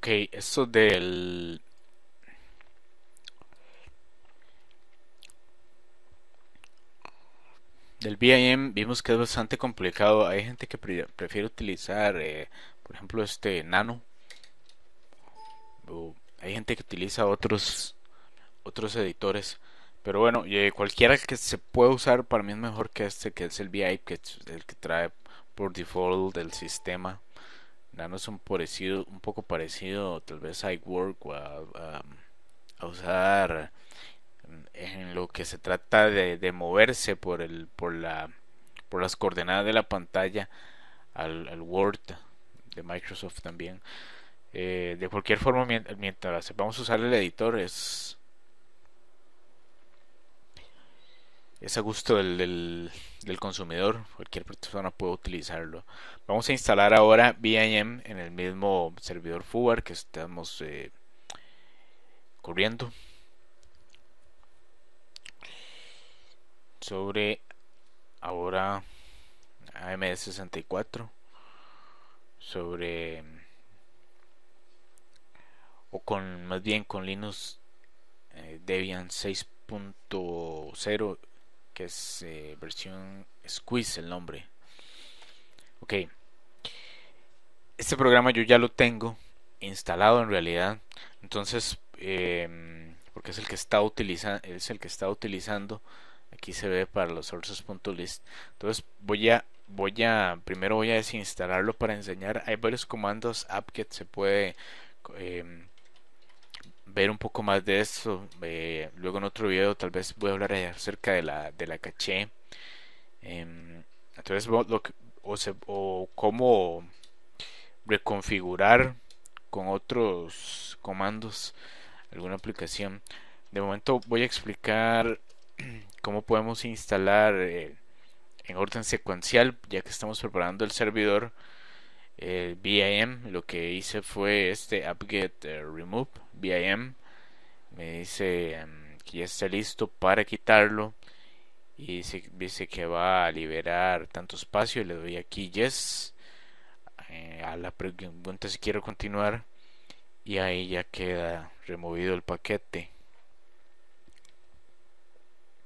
Ok, esto del... Del vim vimos que es bastante complicado. Hay gente que prefiere utilizar, eh, por ejemplo, este Nano. hay gente que utiliza otros, otros editores. Pero bueno, eh, cualquiera que se pueda usar para mí es mejor que este, que es el VIP que es el que trae por default del sistema. Nano un, parecido, un poco parecido tal vez a iWork o a, usar en lo que se trata de, de, moverse por, el, por, la, por las coordenadas de la pantalla al, Word de Microsoft también. Eh, de cualquier forma, mientras vamos a usar el editor, es es a gusto del, del, consumidor, cualquier persona puede utilizarlo. Vamos a instalar ahora VIM en el mismo servidor FUBAR que estamos eh, corriendo sobre ahora AMD64 sobre o con más bien con Linux eh, Debian 6.0 es eh, versión squeeze el nombre. Ok. Este programa yo ya lo tengo instalado en realidad. Entonces, em, porque es el que está utilizando, es el que está utilizando. Aquí se ve para los list Entonces voy a voy a primero voy a desinstalarlo para enseñar. Hay varios comandos app que se puede em, ver un poco más de eso, eh, luego en otro video tal vez voy a hablar acerca de la, de la caché. Eh, o, cómo reconfigurar con otros comandos alguna aplicación. De momento voy a explicar cómo podemos instalar eh, en orden secuencial, ya que estamos preparando el servidor, el VIM, lo que se fue este update eh, remove vim me dice em, que ya está listo para quitarlo y dice, dice, que va a liberar tanto espacio le doy aquí yes eh, a la pregunta si quiero continuar y ahí ya queda removido el paquete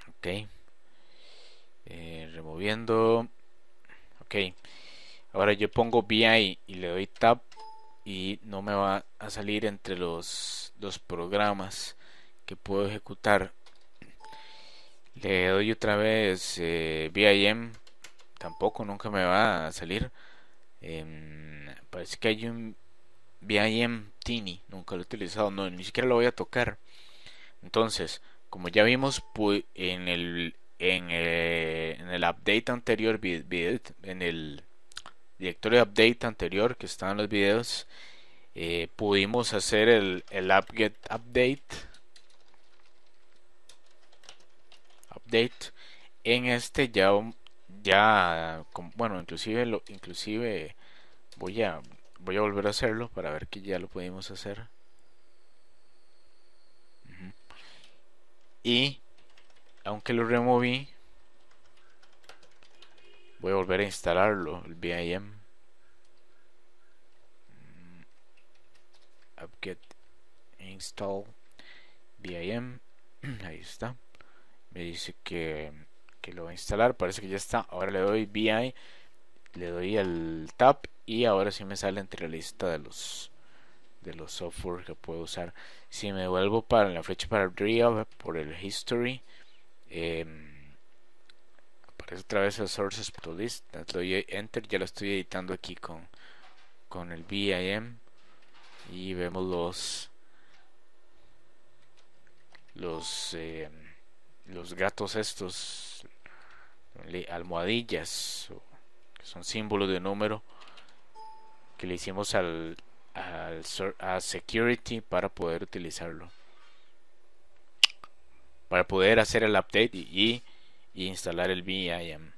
ok eh, removiendo ok ahora yo pongo BI y le doy tab y no me va a salir entre los, dos programas que puedo ejecutar le doy otra vez eh, VIM tampoco nunca me va a salir em, parece que hay un VIM tiny nunca lo he utilizado no ni siquiera lo voy a tocar entonces como ya vimos en el en el, eh, en el update anterior en el directorio update anterior que está en los videos eh, pudimos hacer el, el update update en este ya ya bueno inclusive lo inclusive voy a voy a volver a hacerlo para ver que ya lo pudimos hacer y aunque lo removí Voy a volver a instalarlo, el BIM. Mm, Upget, install BIM. Ahí está. Me dice que, que lo va a instalar. Parece que ya está. Ahora le doy BI. Le doy el tab. Y ahora sí me sale entre la lista de los de los software que puedo usar. Si me vuelvo para la fecha para arriba por el history. Eh, otra vez el sources to list. Le doy enter. Ya lo estoy editando aquí con, con el vim Y vemos los los eh, los gatos estos almohadillas que son símbolos de número que le hicimos al, security para poder utilizarlo para poder hacer el update y y instalar el VIM.